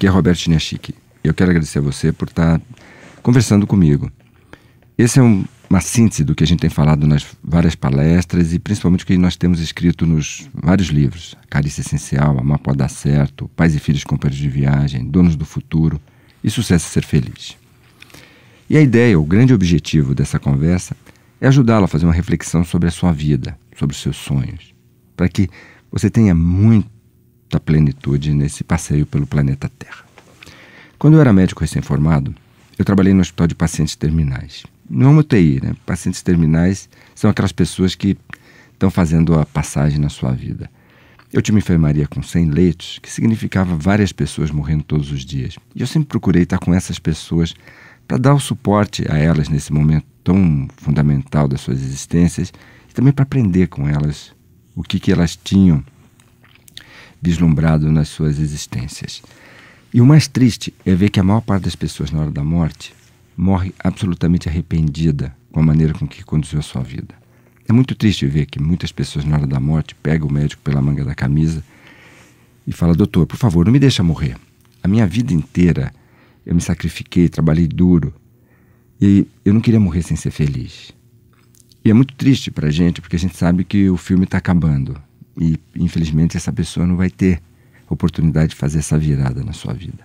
Aqui é Roberto Chinachique. Eu quero agradecer a você por estar conversando comigo. Esse é um, uma síntese do que a gente tem falado nas várias palestras e principalmente o que nós temos escrito nos vários livros. Carícia Essencial, Amar Pode Dar Certo, Pais e Filhos Companheiros de Viagem, Donos do Futuro e Sucesso e Ser Feliz. E a ideia, o grande objetivo dessa conversa é ajudá-la a fazer uma reflexão sobre a sua vida, sobre os seus sonhos, para que você tenha muito da plenitude nesse passeio pelo planeta Terra. Quando eu era médico recém-formado, eu trabalhei no hospital de pacientes terminais. Não é uma UTI, né? Pacientes terminais são aquelas pessoas que estão fazendo a passagem na sua vida. Eu tinha uma enfermaria com 100 leitos, que significava várias pessoas morrendo todos os dias. E eu sempre procurei estar com essas pessoas para dar o suporte a elas nesse momento tão fundamental das suas existências e também para aprender com elas o que, que elas tinham vislumbrado nas suas existências. E o mais triste é ver que a maior parte das pessoas, na hora da morte, morre absolutamente arrependida com a maneira com que conduziu a sua vida. É muito triste ver que muitas pessoas, na hora da morte, pegam o médico pela manga da camisa e falam: Doutor, por favor, não me deixa morrer. A minha vida inteira eu me sacrifiquei, trabalhei duro e eu não queria morrer sem ser feliz. E é muito triste para a gente, porque a gente sabe que o filme está acabando. E infelizmente essa pessoa não vai ter oportunidade de fazer essa virada na sua vida.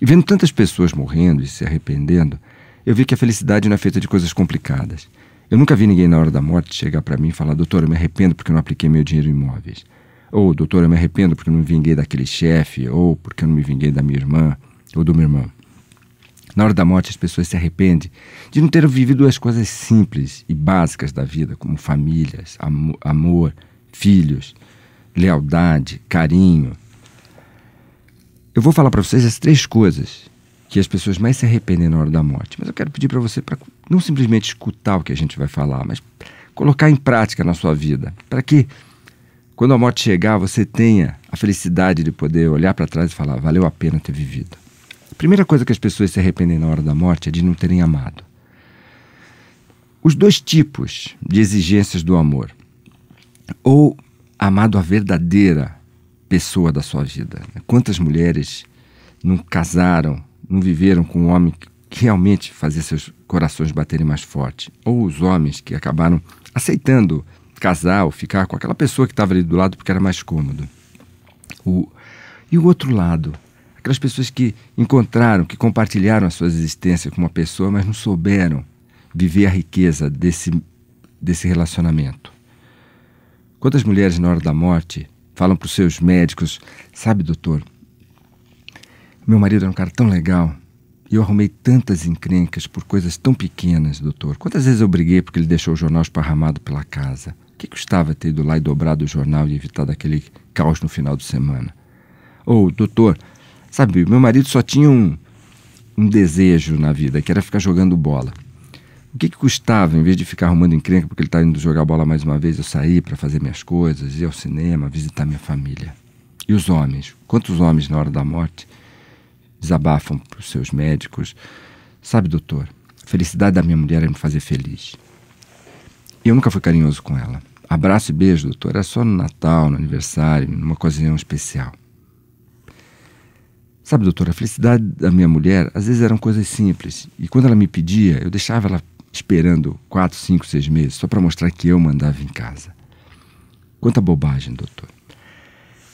E vendo tantas pessoas morrendo e se arrependendo, eu vi que a felicidade não é feita de coisas complicadas. Eu nunca vi ninguém na hora da morte chegar para mim e falar: Doutor, eu me arrependo porque eu não apliquei meu dinheiro em imóveis. Ou, Doutor, eu me arrependo porque eu não me vinguei daquele chefe. Ou porque eu não me vinguei da minha irmã ou do meu irmão. Na hora da morte, as pessoas se arrependem de não ter vivido as coisas simples e básicas da vida, como famílias, amor, filhos, lealdade, carinho. Eu vou falar para vocês as três coisas que as pessoas mais se arrependem na hora da morte. Mas eu quero pedir para você para não simplesmente escutar o que a gente vai falar, mas colocar em prática na sua vida, para que quando a morte chegar, você tenha a felicidade de poder olhar para trás e falar: valeu a pena ter vivido. A primeira coisa que as pessoas se arrependem na hora da morte é de não terem amado. Os dois tipos de exigências do amor, ou amado a verdadeira pessoa da sua vida. Né? Quantas mulheres não casaram, não viveram com um homem que realmente fazia seus corações baterem mais forte? Ou os homens que acabaram aceitando casar ou ficar com aquela pessoa que estava ali do lado porque era mais cômodo. O, e o outro lado, aquelas pessoas que encontraram, que compartilharam a sua existência com uma pessoa, mas não souberam viver a riqueza desse, desse relacionamento. Quantas mulheres na hora da morte falam para os seus médicos: Sabe, doutor, meu marido era um cara tão legal e eu arrumei tantas encrencas por coisas tão pequenas, doutor. Quantas vezes eu briguei porque ele deixou o jornal esparramado pela casa? O que custava ter ido lá e dobrado o jornal e evitado aquele caos no final de semana? Ou, doutor, sabe, meu marido só tinha um, um desejo na vida, que era ficar jogando bola o que, que, custava, em vez de ficar arrumando encrenca porque ele está indo jogar bola mais uma vez, eu sair para fazer minhas coisas, ir ao cinema, visitar minha família? E os homens? Quantos homens na hora da morte desabafam para os seus médicos? Sabe, doutor, a felicidade da minha mulher é me fazer feliz. E eu nunca fui carinhoso com ela. Abraço e beijo, doutor, era é só no Natal, no aniversário, numa ocasião especial. Sabe, doutor, a felicidade da minha mulher às vezes eram coisas simples. E quando ela me pedia, eu deixava ela esperando quatro, cinco, seis meses só para mostrar que eu mandava em casa. Quanta bobagem, doutor.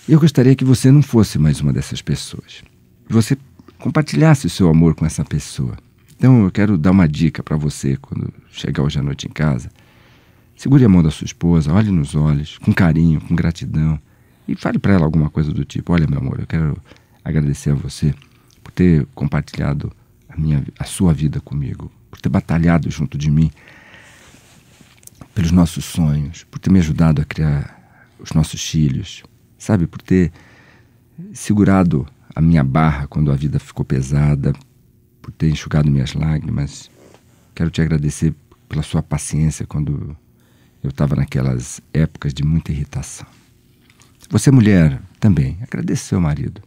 Eu gostaria que você não fosse mais uma dessas pessoas. Você compartilhasse o seu amor com essa pessoa. Então eu quero dar uma dica para você quando chegar hoje à noite em casa. Segure a mão da sua esposa, olhe nos olhos, com carinho, com gratidão. E fale para ela alguma coisa do tipo: Olha, meu amor, eu quero agradecer a você por ter compartilhado a, minha, a sua vida comigo por ter batalhado junto de mim pelos nossos sonhos, por ter me ajudado a criar os nossos filhos, sabe? Por ter segurado a minha barra quando a vida ficou pesada, por ter enxugado minhas lágrimas. Quero te agradecer pela sua paciência quando eu estava naquelas épocas de muita irritação. Você, mulher, também agradeceu ao marido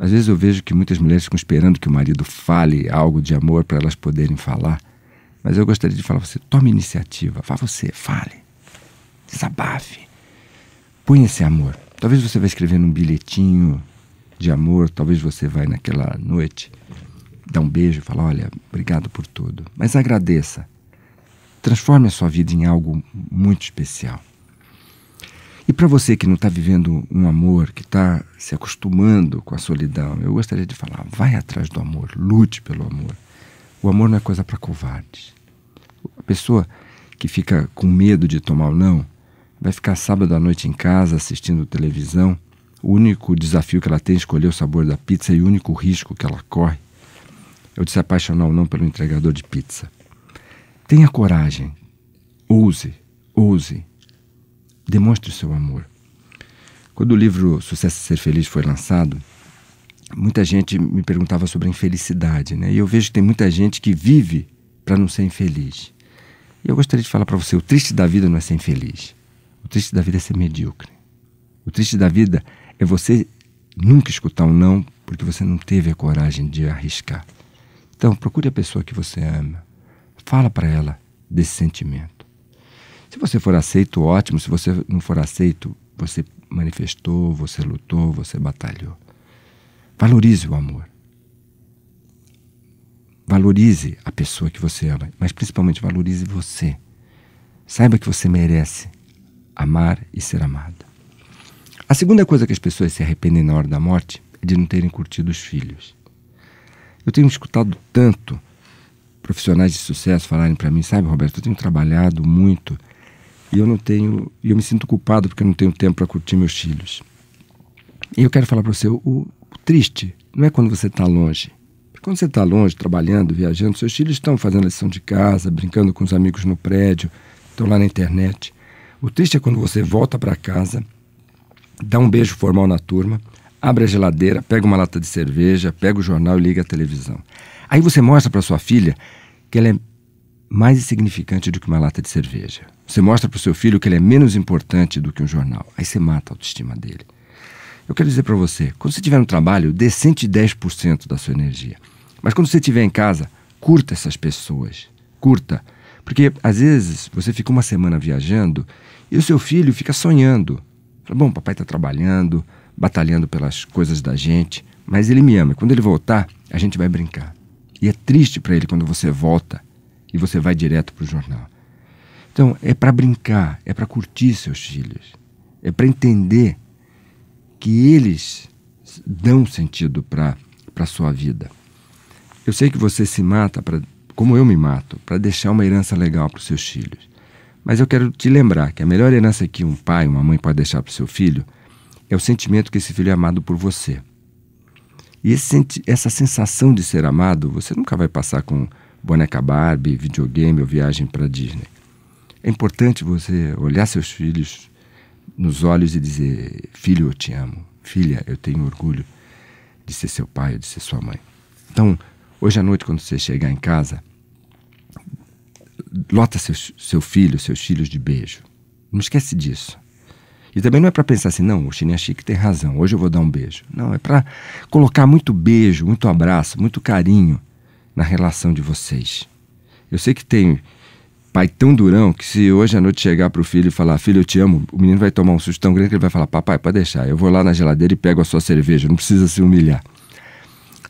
às vezes eu vejo que muitas mulheres ficam esperando que o marido fale algo de amor para elas poderem falar. Mas eu gostaria de falar você, tome iniciativa, vá você, fale, desabafe, põe esse amor. Talvez você vá escrevendo um bilhetinho de amor, talvez você vai naquela noite dar um beijo e falar, olha, obrigado por tudo. Mas agradeça. Transforme a sua vida em algo muito especial. E para você que não está vivendo um amor, que está se acostumando com a solidão, eu gostaria de falar: vai atrás do amor, lute pelo amor. O amor não é coisa para covardes. A pessoa que fica com medo de tomar o não vai ficar sábado à noite em casa assistindo televisão. O único desafio que ela tem é escolher o sabor da pizza e o único risco que ela corre é o de se apaixonar ou não pelo entregador de pizza. Tenha coragem, ouse, ouse demonstre o seu amor. Quando o livro Sucesso e Ser Feliz foi lançado, muita gente me perguntava sobre a infelicidade, né? E eu vejo que tem muita gente que vive para não ser infeliz. E eu gostaria de falar para você: o triste da vida não é ser infeliz. O triste da vida é ser medíocre. O triste da vida é você nunca escutar um não porque você não teve a coragem de arriscar. Então, procure a pessoa que você ama. Fala para ela desse sentimento. Se você for aceito, ótimo. Se você não for aceito, você manifestou, você lutou, você batalhou. Valorize o amor. Valorize a pessoa que você ama, mas principalmente valorize você. Saiba que você merece amar e ser amada. A segunda coisa que as pessoas se arrependem na hora da morte é de não terem curtido os filhos. Eu tenho escutado tanto profissionais de sucesso falarem para mim, sabe, Roberto, eu tenho trabalhado muito e eu não tenho, eu me sinto culpado porque eu não tenho tempo para curtir meus filhos. E eu quero falar para você, o, o, triste não é quando você está longe. Porque quando você está longe, trabalhando, viajando, seus filhos estão fazendo a lição de casa, brincando com os amigos no prédio, estão lá na internet. O triste é quando você volta para casa, dá um beijo formal na turma, abre a geladeira, pega uma lata de cerveja, pega o jornal e liga a televisão. Aí você mostra para sua filha que ela é mais insignificante do que uma lata de cerveja. Você mostra para o seu filho que ele é menos importante do que um jornal. Aí você mata a autoestima dele. Eu quero dizer para você, quando você tiver no trabalho, dê 110% da sua energia. Mas quando você estiver em casa, curta essas pessoas. Curta. Porque às vezes você fica uma semana viajando e o seu filho fica sonhando. Fala, bom, papai está trabalhando, batalhando pelas coisas da gente, mas ele me ama. Quando ele voltar, a gente vai brincar. E é triste para ele quando você volta e você vai direto para o jornal. Então, é para brincar, é para curtir seus filhos, é para entender que eles dão sentido para a sua vida. Eu sei que você se mata, pra, como eu me mato, para deixar uma herança legal para os seus filhos. Mas eu quero te lembrar que a melhor herança que um pai, uma mãe pode deixar para o seu filho é o sentimento que esse filho é amado por você. E esse, essa sensação de ser amado você nunca vai passar com boneca Barbie, videogame ou viagem para Disney. É importante você olhar seus filhos nos olhos e dizer: Filho, eu te amo. Filha, eu tenho orgulho de ser seu pai, de ser sua mãe. Então, hoje à noite, quando você chegar em casa, lota seu, seu filho, seus filhos de beijo. Não esquece disso. E também não é para pensar assim, não, o Chine Chique tem razão, hoje eu vou dar um beijo. Não, é para colocar muito beijo, muito abraço, muito carinho na relação de vocês. Eu sei que tem pai tão durão que se hoje à noite chegar pro filho e falar, filho, eu te amo, o menino vai tomar um susto tão grande que ele vai falar, papai, pode deixar, eu vou lá na geladeira e pego a sua cerveja, não precisa se humilhar.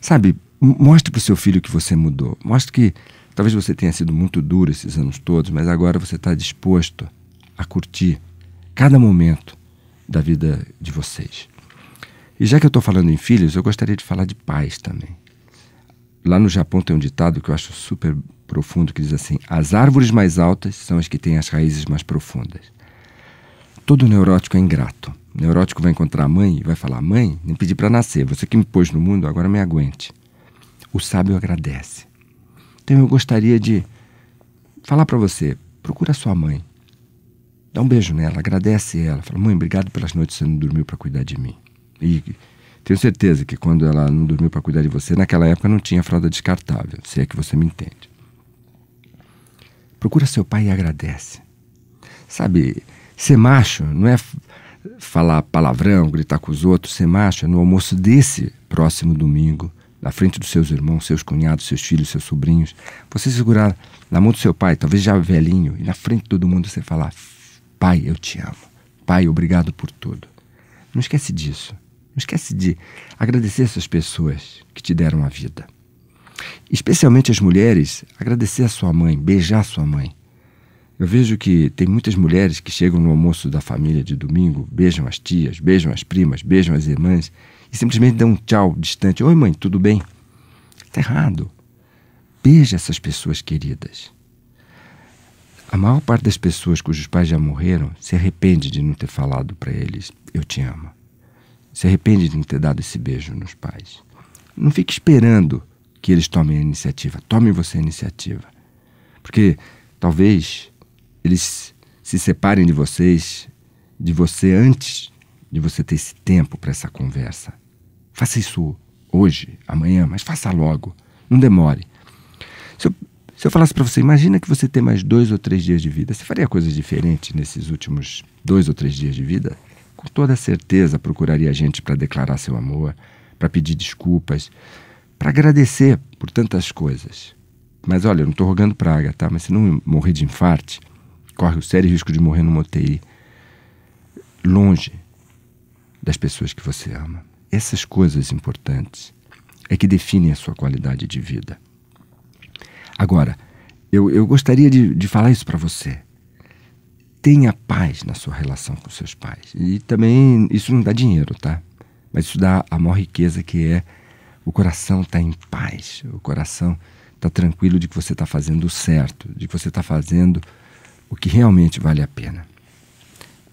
Sabe, mostre pro seu filho que você mudou. Mostre que talvez você tenha sido muito duro esses anos todos, mas agora você está disposto a curtir cada momento da vida de vocês. E já que eu estou falando em filhos, eu gostaria de falar de pais também. Lá no Japão tem um ditado que eu acho super profundo que diz assim: as árvores mais altas são as que têm as raízes mais profundas. Todo neurótico é ingrato. O neurótico vai encontrar a mãe e vai falar: Mãe, nem pedi para nascer, você que me pôs no mundo, agora me aguente. O sábio agradece. Então eu gostaria de falar para você: procura sua mãe. Dá um beijo nela, agradece ela. Fala: Mãe, obrigado pelas noites que você não dormiu para cuidar de mim. E tenho certeza que quando ela não dormiu para cuidar de você, naquela época não tinha fralda descartável, se é que você me entende. Procura seu pai e agradece. Sabe, ser macho não é falar palavrão, gritar com os outros, ser macho é no almoço desse próximo domingo, na frente dos seus irmãos, seus cunhados, seus filhos, seus sobrinhos. Você segurar na mão do seu pai, talvez já velhinho, e na frente de todo mundo você falar: Pai, eu te amo. Pai, obrigado por tudo. Não esquece disso. Não esquece de agradecer essas pessoas que te deram a vida especialmente as mulheres, agradecer a sua mãe, beijar a sua mãe. Eu vejo que tem muitas mulheres que chegam no almoço da família de domingo, beijam as tias, beijam as primas, beijam as irmãs e simplesmente dão um tchau distante. Oi, mãe, tudo bem? Está errado. Beija essas pessoas queridas. A maior parte das pessoas cujos pais já morreram se arrepende de não ter falado para eles: Eu te amo. Se arrepende de não ter dado esse beijo nos pais. Não fique esperando que eles tomem a iniciativa. Tomem você a iniciativa. Porque talvez eles se separem de vocês, de você antes de você ter esse tempo para essa conversa. Faça isso hoje, amanhã, mas faça logo. Não demore. Se eu, se eu falasse para você, imagina que você tem mais dois ou três dias de vida, você faria coisas diferentes nesses últimos dois ou três dias de vida? Com toda certeza procuraria gente para declarar seu amor, para pedir desculpas, para agradecer por tantas coisas. Mas olha, eu não estou rogando praga, tá? Mas se não morrer de infarte, corre o sério risco de morrer numa UTI, longe das pessoas que você ama. Essas coisas importantes é que definem a sua qualidade de vida. Agora, eu, eu gostaria de, de falar isso para você. Tenha paz na sua relação com seus pais. E também isso não dá dinheiro, tá? Mas isso dá a maior riqueza que é o coração está em paz, o coração está tranquilo de que você está fazendo o certo, de que você está fazendo o que realmente vale a pena.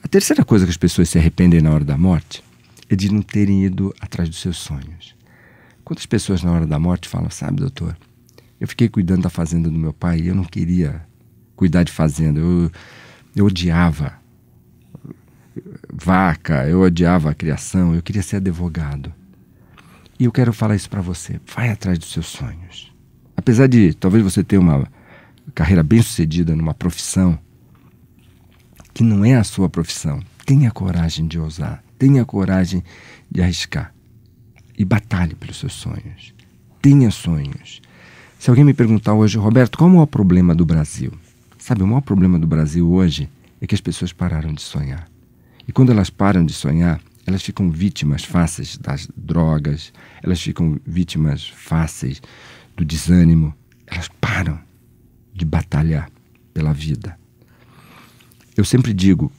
A terceira coisa que as pessoas se arrependem na hora da morte é de não terem ido atrás dos seus sonhos. Quantas pessoas na hora da morte falam, sabe, doutor, eu fiquei cuidando da fazenda do meu pai e eu não queria cuidar de fazenda, eu, eu odiava vaca, eu odiava a criação, eu queria ser advogado. E eu quero falar isso para você. Vai atrás dos seus sonhos. Apesar de talvez você ter uma carreira bem sucedida numa profissão que não é a sua profissão, tenha coragem de ousar, tenha coragem de arriscar e batalhe pelos seus sonhos. Tenha sonhos. Se alguém me perguntar hoje, Roberto, qual é o maior problema do Brasil? Sabe, o maior problema do Brasil hoje é que as pessoas pararam de sonhar. E quando elas param de sonhar, elas ficam vítimas fáceis das drogas, elas ficam vítimas fáceis do desânimo, elas param de batalhar pela vida. Eu sempre digo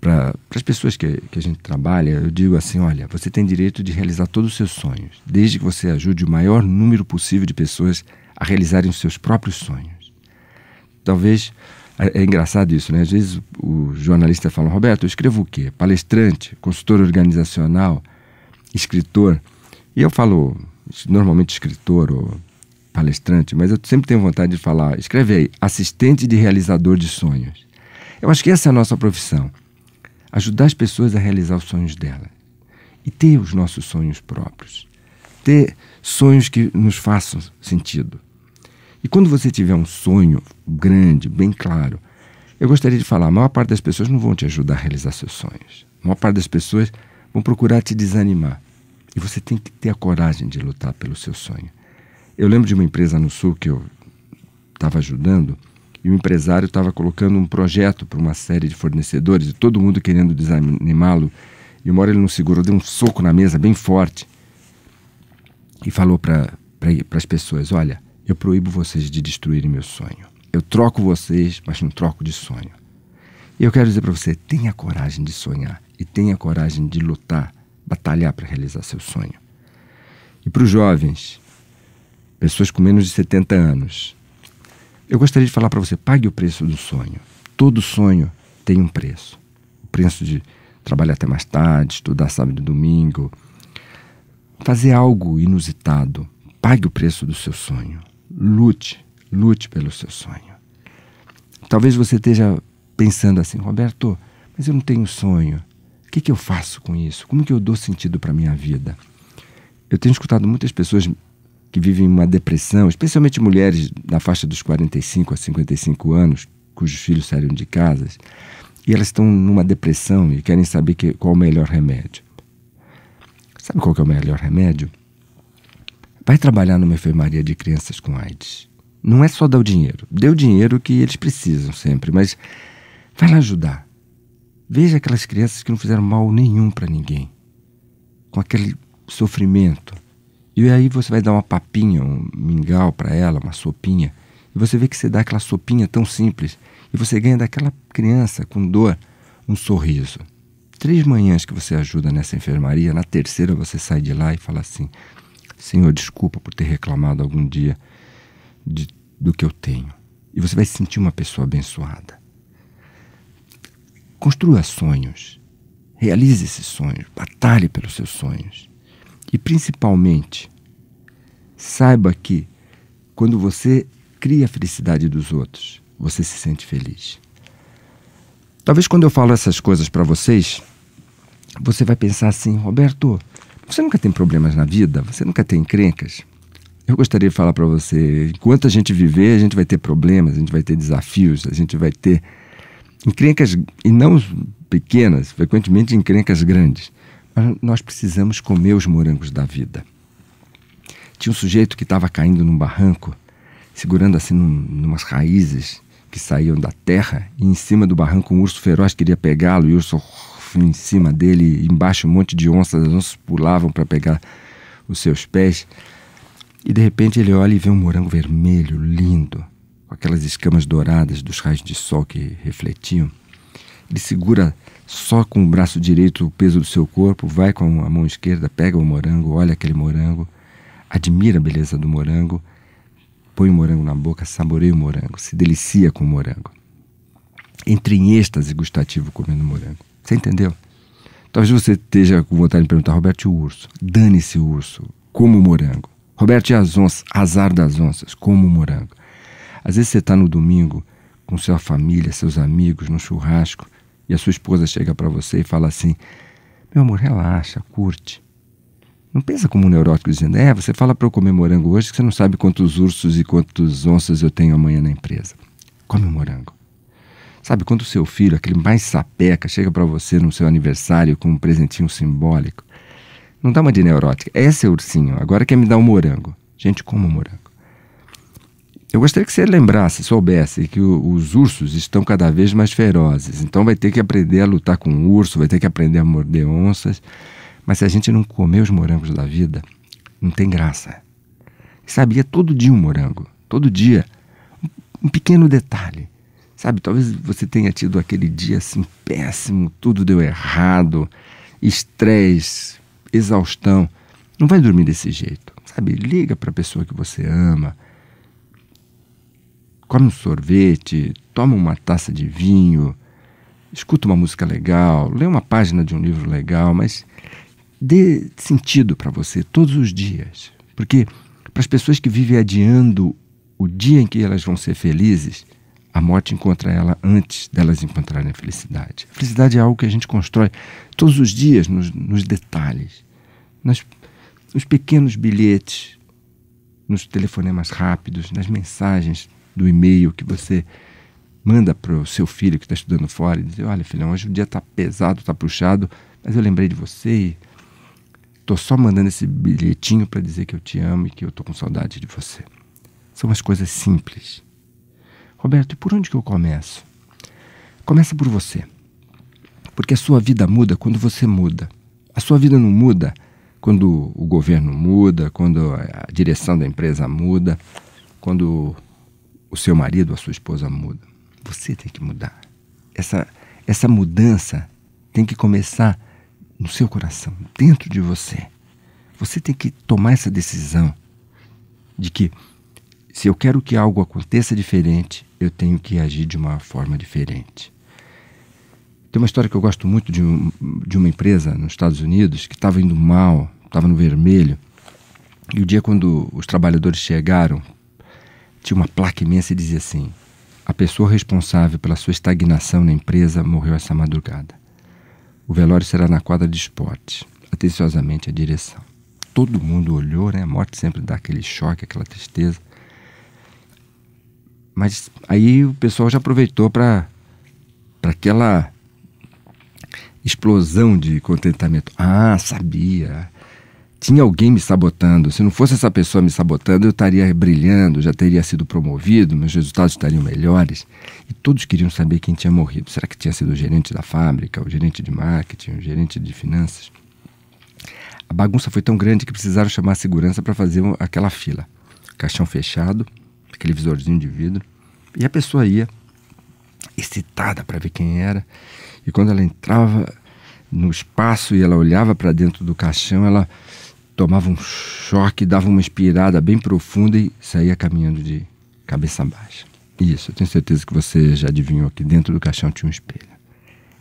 para as pessoas que, que a gente trabalha, eu digo assim: olha, você tem direito de realizar todos os seus sonhos, desde que você ajude o maior número possível de pessoas a realizarem os seus próprios sonhos. Talvez é, é engraçado isso, né? Às vezes o jornalista fala, Roberto, eu escrevo o quê? Palestrante, consultor organizacional, escritor. E eu falo, normalmente escritor ou palestrante, mas eu sempre tenho vontade de falar, escreve aí, assistente de realizador de sonhos. Eu acho que essa é a nossa profissão. Ajudar as pessoas a realizar os sonhos delas. E ter os nossos sonhos próprios. Ter sonhos que nos façam sentido. E quando você tiver um sonho grande, bem claro, eu gostaria de falar: a maior parte das pessoas não vão te ajudar a realizar seus sonhos. A maior parte das pessoas vão procurar te desanimar. E você tem que ter a coragem de lutar pelo seu sonho. Eu lembro de uma empresa no Sul que eu estava ajudando e o empresário estava colocando um projeto para uma série de fornecedores e todo mundo querendo desanimá-lo. E uma hora ele não segurou, deu um soco na mesa bem forte e falou para pra, as pessoas: Olha, eu proíbo vocês de destruírem meu sonho. Eu troco vocês, mas não troco de sonho. E eu quero dizer para você: tenha coragem de sonhar e tenha coragem de lutar, batalhar para realizar seu sonho. E para os jovens, pessoas com menos de 70 anos, eu gostaria de falar para você: pague o preço do sonho. Todo sonho tem um preço. O preço de trabalhar até mais tarde, estudar sábado e domingo, fazer algo inusitado. Pague o preço do seu sonho. Lute, lute pelo seu sonho. Talvez você esteja pensando assim, Roberto, mas eu não tenho sonho. O que, que eu faço com isso? Como que eu dou sentido para a minha vida? Eu tenho escutado muitas pessoas que vivem uma depressão, especialmente mulheres na faixa dos 45 a 55 anos, cujos filhos saíram de casas, e elas estão numa depressão e querem saber que, qual o melhor remédio. Sabe qual é o melhor remédio? Vai trabalhar numa enfermaria de crianças com AIDS. Não é só dar o dinheiro. Dê o dinheiro que eles precisam sempre, mas vai lá ajudar. Veja aquelas crianças que não fizeram mal nenhum para ninguém, com aquele sofrimento. E aí você vai dar uma papinha, um mingau para ela, uma sopinha. E você vê que você dá aquela sopinha tão simples e você ganha daquela criança com dor um sorriso. Três manhãs que você ajuda nessa enfermaria, na terceira você sai de lá e fala assim: Senhor, desculpa por ter reclamado algum dia de, do que eu tenho. E você vai se sentir uma pessoa abençoada. Construa sonhos. Realize esses sonhos. Batalhe pelos seus sonhos. E principalmente, saiba que quando você cria a felicidade dos outros, você se sente feliz. Talvez quando eu falo essas coisas para vocês, você vai pensar assim, Roberto, você nunca tem problemas na vida? Você nunca tem encrencas? Eu gostaria de falar para você: enquanto a gente viver, a gente vai ter problemas, a gente vai ter desafios, a gente vai ter encrencas, e não pequenas, frequentemente encrencas grandes. Mas nós precisamos comer os morangos da vida. Tinha um sujeito que estava caindo num barranco, segurando assim num, numas raízes que saíam da terra, e em cima do barranco um urso feroz queria pegá-lo, e o urso fui em cima dele, embaixo um monte de onças, as onças pulavam para pegar os seus pés. E de repente ele olha e vê um morango vermelho, lindo, com aquelas escamas douradas dos raios de sol que refletiam. Ele segura só com o braço direito o peso do seu corpo, vai com a mão esquerda, pega o morango, olha aquele morango, admira a beleza do morango, põe o morango na boca, saboreia o morango, se delicia com o morango. Entre em êxtase gustativo comendo morango. Você entendeu? Talvez você esteja com vontade de perguntar, Roberto, e o urso? Dane-se o urso, como o morango. Roberto, e as onças? Azar das onças, como o morango. Às vezes você está no domingo com sua família, seus amigos, no churrasco, e a sua esposa chega para você e fala assim, meu amor, relaxa, curte. Não pensa como um neurótico dizendo, é, você fala para eu comer morango hoje que você não sabe quantos ursos e quantas onças eu tenho amanhã na empresa. Come o morango. Sabe, quando o seu filho, aquele mais sapeca, chega para você no seu aniversário com um presentinho simbólico, não dá uma de neurótica. Esse é ursinho, agora quer me dar um morango. Gente, como um morango? Eu gostaria que você lembrasse, soubesse que o, os ursos estão cada vez mais ferozes. Então vai ter que aprender a lutar com um urso, vai ter que aprender a morder onças. Mas se a gente não comer os morangos da vida, não tem graça. Sabia é todo dia um morango, todo dia. Um pequeno detalhe. Sabe, talvez você tenha tido aquele dia assim péssimo, tudo deu errado, estresse, exaustão. Não vai dormir desse jeito. Sabe, liga para a pessoa que você ama. Come um sorvete, toma uma taça de vinho, escuta uma música legal, lê uma página de um livro legal, mas dê sentido para você todos os dias. Porque para as pessoas que vivem adiando o dia em que elas vão ser felizes, a morte encontra ela antes delas encontrarem a felicidade. A felicidade é algo que a gente constrói todos os dias nos, nos detalhes, nas, nos pequenos bilhetes, nos telefonemas rápidos, nas mensagens do e-mail que você manda para o seu filho que está estudando fora e diz: Olha, filhão, hoje o dia está pesado, está puxado, mas eu lembrei de você e estou só mandando esse bilhetinho para dizer que eu te amo e que eu estou com saudade de você. São as coisas simples Roberto, e por onde que eu começo? Começa por você. Porque a sua vida muda quando você muda. A sua vida não muda quando o governo muda, quando a direção da empresa muda, quando o seu marido, a sua esposa muda. Você tem que mudar. Essa, essa mudança tem que começar no seu coração, dentro de você. Você tem que tomar essa decisão de que se eu quero que algo aconteça diferente, eu tenho que agir de uma forma diferente. Tem uma história que eu gosto muito de, um, de uma empresa nos Estados Unidos que estava indo mal, estava no vermelho. E o dia quando os trabalhadores chegaram, tinha uma placa imensa e dizia assim: A pessoa responsável pela sua estagnação na empresa morreu essa madrugada. O velório será na quadra de esportes. Atenciosamente a direção. Todo mundo olhou, né? A morte sempre dá aquele choque, aquela tristeza. Mas aí o pessoal já aproveitou para aquela explosão de contentamento. Ah, sabia. Tinha alguém me sabotando. Se não fosse essa pessoa me sabotando, eu estaria brilhando, já teria sido promovido, meus resultados estariam melhores. E todos queriam saber quem tinha morrido. Será que tinha sido o gerente da fábrica, o gerente de marketing, o gerente de finanças? A bagunça foi tão grande que precisaram chamar a segurança para fazer aquela fila. Caixão fechado, aquele visorzinho de vidro. E a pessoa ia excitada para ver quem era. E quando ela entrava no espaço e ela olhava para dentro do caixão, ela tomava um choque, dava uma inspirada bem profunda e saía caminhando de cabeça baixa. Isso, eu tenho certeza que você já adivinhou que dentro do caixão tinha um espelho.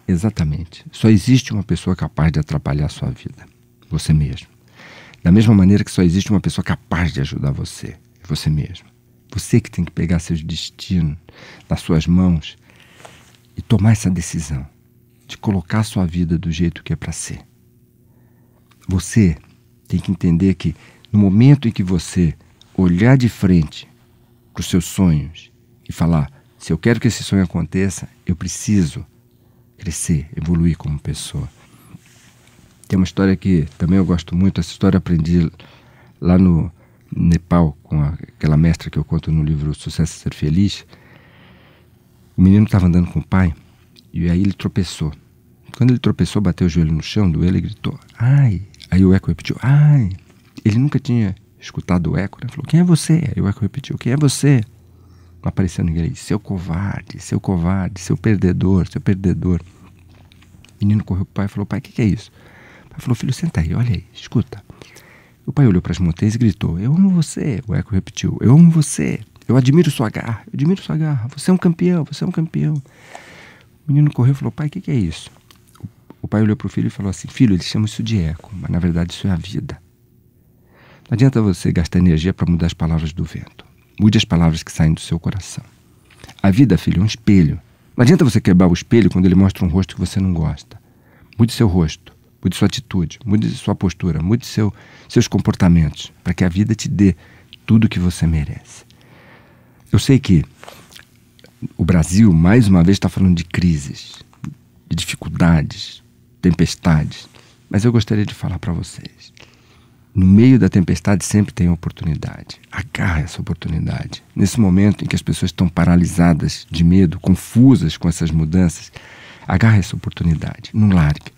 Exatamente. Só existe uma pessoa capaz de atrapalhar a sua vida. Você mesmo. Da mesma maneira que só existe uma pessoa capaz de ajudar você. Você mesmo. Você que tem que pegar seu destino nas suas mãos e tomar essa decisão de colocar sua vida do jeito que é para ser. Você tem que entender que no momento em que você olhar de frente para os seus sonhos e falar: se eu quero que esse sonho aconteça, eu preciso crescer, evoluir como pessoa. Tem uma história que também eu gosto muito, essa história eu aprendi lá no Nepal, com aquela mestra que eu conto no livro Sucesso Ser Feliz, o menino estava andando com o pai e aí ele tropeçou. Quando ele tropeçou, bateu o joelho no chão, doeu, ele gritou, ai. Aí o eco repetiu, ai. Ele nunca tinha escutado o eco, né? Falou, quem é você? Aí o eco repetiu, quem é você? Não apareceu ninguém aí, seu covarde, seu covarde, seu perdedor, seu perdedor. O menino correu pro pai e falou, pai, o que, que é isso? O pai falou, filho, senta aí, olha aí, escuta. O pai olhou para as montanhas e gritou: Eu amo você. O eco repetiu: Eu amo você. Eu admiro sua garra. Eu admiro sua garra. Você é um campeão. Você é um campeão. O menino correu e falou: Pai, o que, que é isso? O pai olhou para o filho e falou assim: Filho, eles chamam isso de eco, mas na verdade isso é a vida. Não adianta você gastar energia para mudar as palavras do vento. Mude as palavras que saem do seu coração. A vida, filho, é um espelho. Não adianta você quebrar o espelho quando ele mostra um rosto que você não gosta. Mude seu rosto mude sua atitude, mude sua postura, mude seu, seus comportamentos, para que a vida te dê tudo o que você merece. Eu sei que o Brasil, mais uma vez, está falando de crises, de dificuldades, tempestades, mas eu gostaria de falar para vocês. No meio da tempestade sempre tem oportunidade. Agarra essa oportunidade. Nesse momento em que as pessoas estão paralisadas de medo, confusas com essas mudanças, agarra essa oportunidade. Não largue.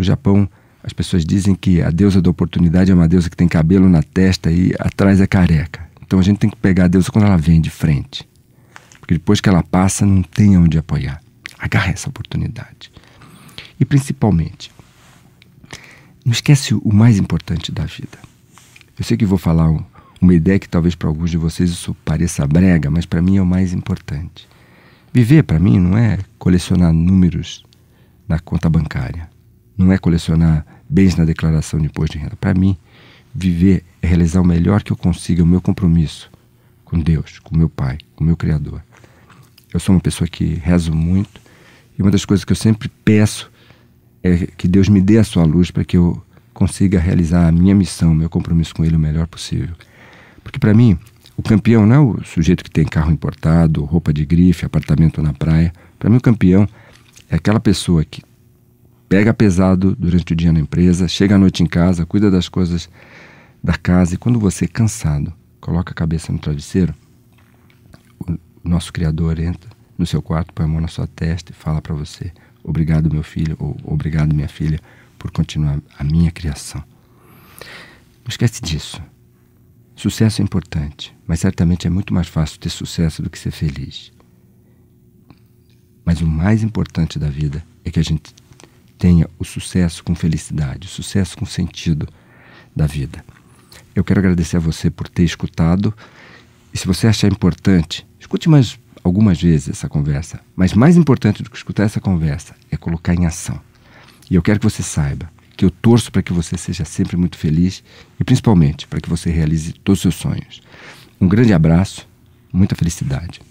No Japão, as pessoas dizem que a deusa da oportunidade é uma deusa que tem cabelo na testa e atrás é careca. Então a gente tem que pegar a deusa quando ela vem de frente. Porque depois que ela passa, não tem onde apoiar. Agarra essa oportunidade. E principalmente, não esquece o mais importante da vida. Eu sei que vou falar uma ideia que talvez para alguns de vocês isso pareça brega, mas para mim é o mais importante. Viver para mim não é colecionar números na conta bancária não é colecionar bens na declaração de imposto de renda. Para mim, viver é realizar o melhor que eu consiga, o meu compromisso com Deus, com meu Pai, com meu Criador. Eu sou uma pessoa que rezo muito e uma das coisas que eu sempre peço é que Deus me dê a sua luz para que eu consiga realizar a minha missão, meu compromisso com Ele o melhor possível. Porque para mim, o campeão não é o sujeito que tem carro importado, roupa de grife, apartamento na praia. Para mim, o campeão é aquela pessoa que pega pesado durante o dia na empresa, chega à noite em casa, cuida das coisas da casa e quando você é cansado, coloca a cabeça no travesseiro, o nosso criador entra no seu quarto, põe a mão na sua testa e fala para você: "Obrigado, meu filho" ou "Obrigado, minha filha" por continuar a minha criação. Não esquece disso. Sucesso é importante, mas certamente é muito mais fácil ter sucesso do que ser feliz. Mas o mais importante da vida é que a gente tenha o sucesso com felicidade, o sucesso com sentido da vida. Eu quero agradecer a você por ter escutado. E se você achar importante, escute mais algumas vezes essa conversa. Mas mais importante do que escutar essa conversa é colocar em ação. E eu quero que você saiba que eu torço para que você seja sempre muito feliz e principalmente para que você realize todos os seus sonhos. Um grande abraço, muita felicidade.